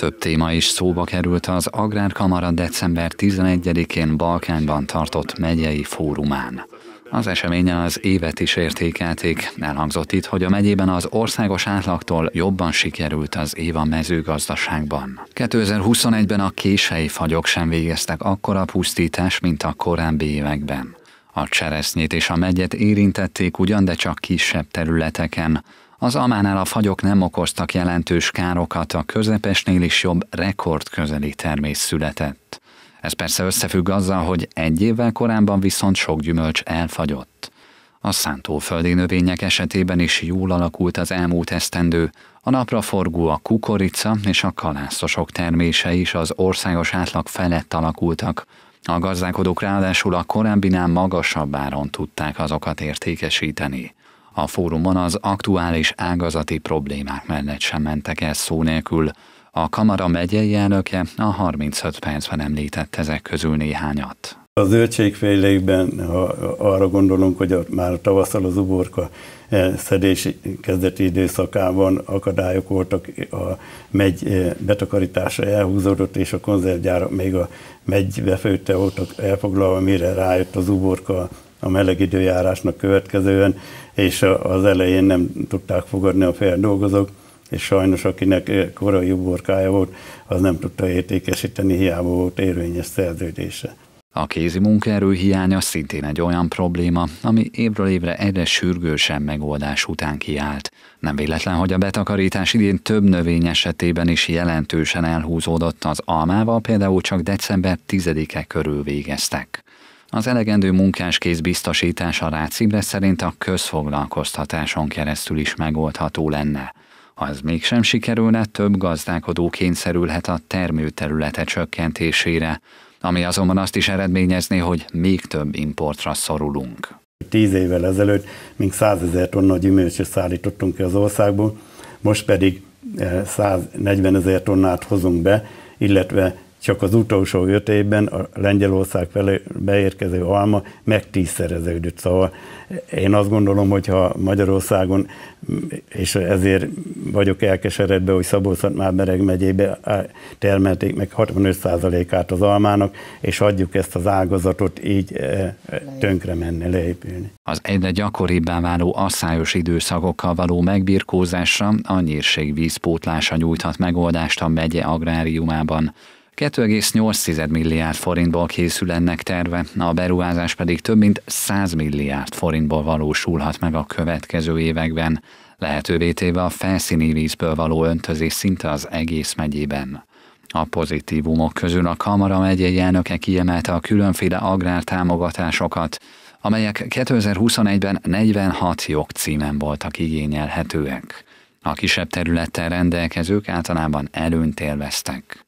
Több téma is szóba került az Agrárkamara december 11-én Balkányban tartott megyei fórumán. Az eseménye az évet is értékelték. Elhangzott itt, hogy a megyében az országos átlagtól jobban sikerült az év a mezőgazdaságban. 2021-ben a kései fagyok sem végeztek akkora pusztítás, mint a korábbi években. A cseresznyét és a megyet érintették ugyan, de csak kisebb területeken. Az Amánál a fagyok nem okoztak jelentős károkat, a közepesnél is jobb közeli termés született. Ez persze összefügg azzal, hogy egy évvel korábban viszont sok gyümölcs elfagyott. A szántóföldi növények esetében is jól alakult az elmúlt esztendő, a napraforgó a kukorica és a kalászosok termése is az országos átlag felett alakultak. A gazdálkodók ráadásul a korábbinál magasabb áron tudták azokat értékesíteni. A fórumon az aktuális ágazati problémák mellett sem mentek el szó nélkül. A Kamara megyei elnöke a 35 percben említett ezek közül néhányat. A zöldségfélékben, ha arra gondolunk, hogy már tavasszal az uborka e, szedés kezdeti időszakában akadályok voltak, a megy e, betakarítása elhúzódott, és a konzervgyára még a megy befőtte voltak elfoglalva, mire rájött az uborka a meleg időjárásnak következően, és az elején nem tudták fogadni a feldolgozók, és sajnos akinek korai uborkája volt, az nem tudta értékesíteni, hiába volt érvényes szerződése. A kézi munkaerő hiánya szintén egy olyan probléma, ami évről évre egyre sürgősen megoldás után kiállt. Nem véletlen, hogy a betakarítás idén több növény esetében is jelentősen elhúzódott az almával, például csak december 10-e körül végeztek. Az elegendő kéz biztosítása Rácibre szerint a közfoglalkoztatáson keresztül is megoldható lenne. Ha ez mégsem sikerülne, több gazdálkodó kényszerülhet a termőterülete csökkentésére, ami azonban azt is eredményezné, hogy még több importra szorulunk. Tíz évvel ezelőtt még 100 ezer tonna gyümölcsöt szállítottunk ki az országból, most pedig 140 eh, ezer tonnát hozunk be, illetve csak az utolsó öt évben a Lengyelország felé beérkező alma meg tízszereződött. Szóval én azt gondolom, hogy ha Magyarországon, és ezért vagyok elkeseredve, hogy szabolcs már Mereg megyébe termelték meg 65%-át az almának, és hagyjuk ezt az ágazatot így e, e, tönkre menni, leépülni. Az egyre gyakoribbá váló asszályos időszakokkal való megbirkózásra a nyírségvízpótlása nyújthat megoldást a megye agráriumában. 2,8 milliárd forintból készül ennek terve, a beruházás pedig több mint 100 milliárd forintból valósulhat meg a következő években, lehetővé téve a felszíni vízből való öntözés szinte az egész megyében. A pozitívumok közül a Kamara megyei elnöke kiemelte a különféle agrártámogatásokat, amelyek 2021-ben 46 jogcímen voltak igényelhetőek. A kisebb területtel rendelkezők általában előnyt élveztek.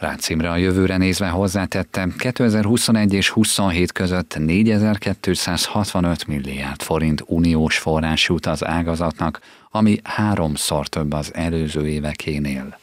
Látszimra a jövőre nézve hozzátette, 2021 és 27 között 4265 milliárd forint uniós forrás jut az ágazatnak, ami háromszor több az előző évekénél.